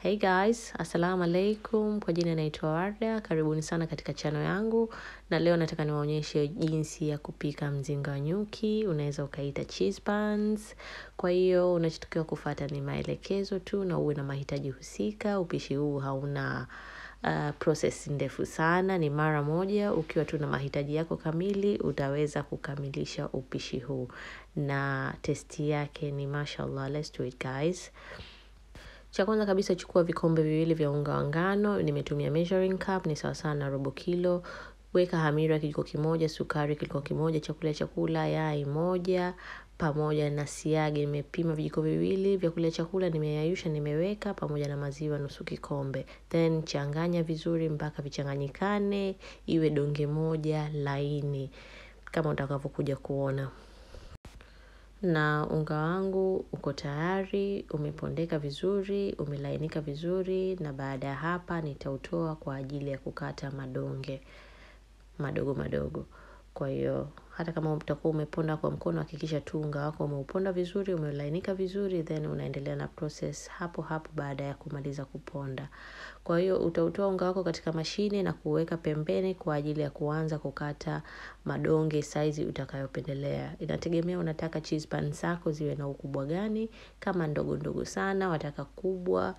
Hey guys, assalamu alaikum. Kwa jina naitwa Warda, karibuni sana katika chano yangu, na leo nataka niwaonyeshe jinsi ya kupika mzinga wa nyuki, unaweza ukaita cheese buns. Kwa hiyo unachotakiwa kufata ni maelekezo tu na uwe na mahitaji husika. Upishi huu hauna uh, process ndefu sana, ni mara moja. Ukiwa tu na mahitaji yako kamili, utaweza kukamilisha upishi huu, na testi yake ni mashallah. Let's do it guys cha kwanza kabisa chukua vikombe viwili vya unga wa ngano nimetumia measuring cup ni sawa na robo kilo weka hamira kijiko kimoja sukari kijiko kimoja chakula chakula yai moja pamoja na siagi nimepima vijiko viwili kulia chakula nimeyayusha nimeweka pamoja na maziwa nusu kikombe then changanya vizuri mpaka vichanganyikane iwe donge moja laini kama utakavyokuja kuona na unga wangu uko tayari, umepondeka vizuri, umelainika vizuri na baada ya hapa nitautoa kwa ajili ya kukata madonge madogo madogo. Kwa hiyo hata kama utakuwa umeponda kwa mkono hakikisha tu unga wako umeuponda vizuri umelainika vizuri then unaendelea na process hapo hapo baada ya kumaliza kuponda kwa hiyo utautoa unga wako katika mashine na kuweka pembeni kwa ajili ya kuanza kukata madonge saizi utakayopendelea inategemea unataka cheese pan zako ziwe na ukubwa gani kama ndogo ndogo sana wataka kubwa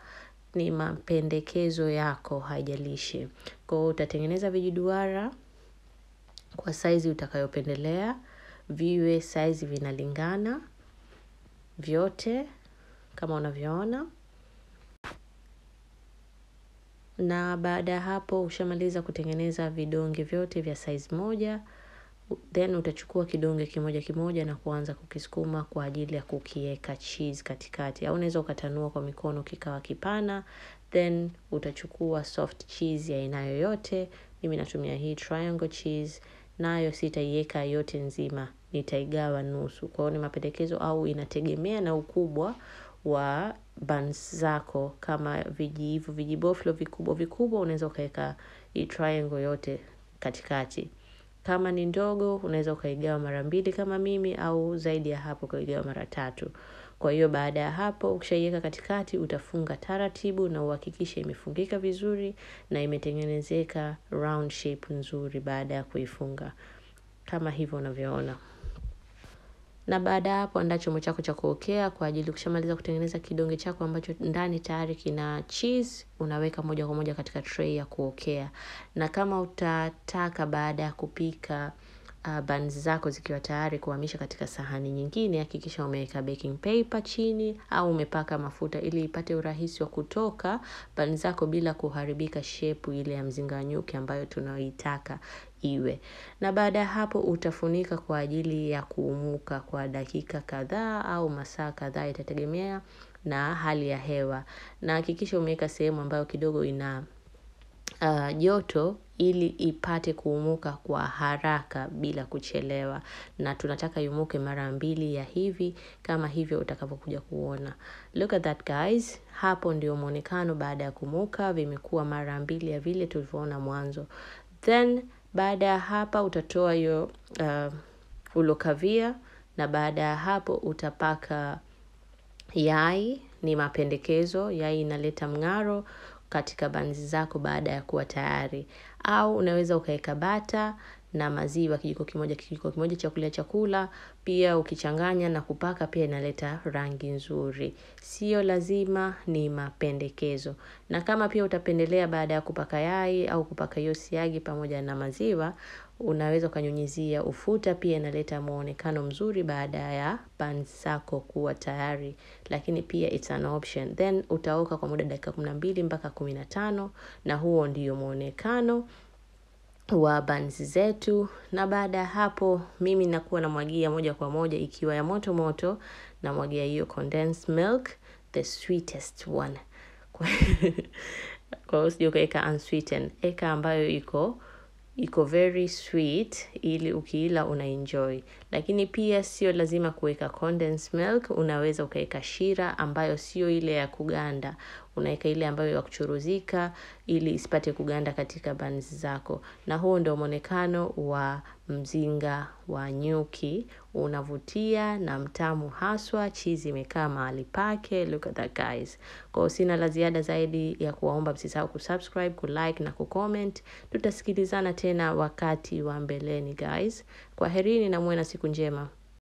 ni mapendekezo yako haijalishi kwao utatengeneza vijiduara kwa saizi utakayopendelea viwe saizi vinalingana vyote kama unavyoona na baada ya hapo ushamaliza kutengeneza vidonge vyote vya size moja then utachukua kidonge kimoja kimoja na kuanza kukisukuma kwa ajili ya kukiweka cheese katikati au unaweza ukatanua kwa mikono kikawa kipana then utachukua soft cheese ya aina yoyote mimi natumia hii triangle cheese nayo sitaiweka yote nzima, nitaigawa nusu. Kwa hiyo ni mapendekezo au inategemea na ukubwa wa bands zako. Kama viji hivyo vijiboflo vikubwa vikubwa, unaweza ukaweka hii triangle yote katikati. Kama ni ndogo, unaweza ukaigawa mara mbili kama mimi au zaidi ya hapo ukaigawa mara tatu. Kwa hiyo baada ya hapo, ukishaiweka katikati, utafunga taratibu na uhakikishe imefungika vizuri na imetengenezeka round shape nzuri baada ya kuifunga. Kama hivyo unavyoona na baada ya hapo andaa chombo chako cha kuokea kwa ajili. kushamaliza kutengeneza kidonge chako ambacho ndani tayari kina cheese, unaweka moja kwa moja katika tray ya kuokea, na kama utataka baada ya kupika uh, buns zako zikiwa tayari kuhamisha katika sahani nyingine, hakikisha umeweka baking paper chini au umepaka mafuta ili ipate urahisi wa kutoka bun zako bila kuharibika shepu ile ya mzinga wa nyuki ambayo tunaoitaka iwe. Na baada ya hapo utafunika kwa ajili ya kuumuka kwa dakika kadhaa au masaa kadhaa itategemea na hali ya hewa, na hakikisha umeweka sehemu ambayo kidogo ina uh, joto ili ipate kuumuka kwa haraka bila kuchelewa, na tunataka iumuke mara mbili ya hivi kama hivyo utakavyokuja kuona. Look at that guys, hapo ndio mwonekano baada ya kumuka, vimekuwa mara mbili ya vile tulivyoona mwanzo. Then baada ya hapa utatoa hiyo uh, ulokavia na baada ya hapo utapaka yai. Ni mapendekezo, yai inaleta mng'aro katika banzi zako baada ya kuwa tayari, au unaweza ukaweka bata na maziwa kijiko kimoja, kijiko kimoja cha kulia chakula. Pia ukichanganya na kupaka, pia inaleta rangi nzuri. Sio lazima, ni mapendekezo. Na kama pia utapendelea baada ya kupaka yai au kupaka hiyo siagi pamoja na maziwa, unaweza ukanyunyizia ufuta, pia inaleta muonekano mzuri baada ya pansako kuwa tayari, lakini pia it's an option. Then utaoka kwa muda dakika kumi na mbili mpaka kumi na tano na huo ndio muonekano wa banzi zetu, na baada ya hapo mimi nakuwa namwagia moja kwa moja ikiwa ya moto moto, namwagia hiyo condensed milk, the sweetest one kwa hiyo usije ukaweka unsweetened, eka ambayo iko iko very sweet, ili ukiila una enjoy. Lakini pia sio lazima kuweka condensed milk, unaweza ukaweka shira ambayo sio ile ya kuganda, unaweka ile ambayo ya kuchuruzika ili isipate kuganda katika buns zako. Na huo ndio mwonekano wa mzinga wa nyuki, unavutia na mtamu haswa. Chizi imekaa mahali pake, look at that guys. Kwa sina la ziada zaidi ya kuwaomba msisahau kusubscribe, kulike na kucomment. Tutasikilizana tena wakati wa mbeleni guys. Kwaherini na muwe na siku njema.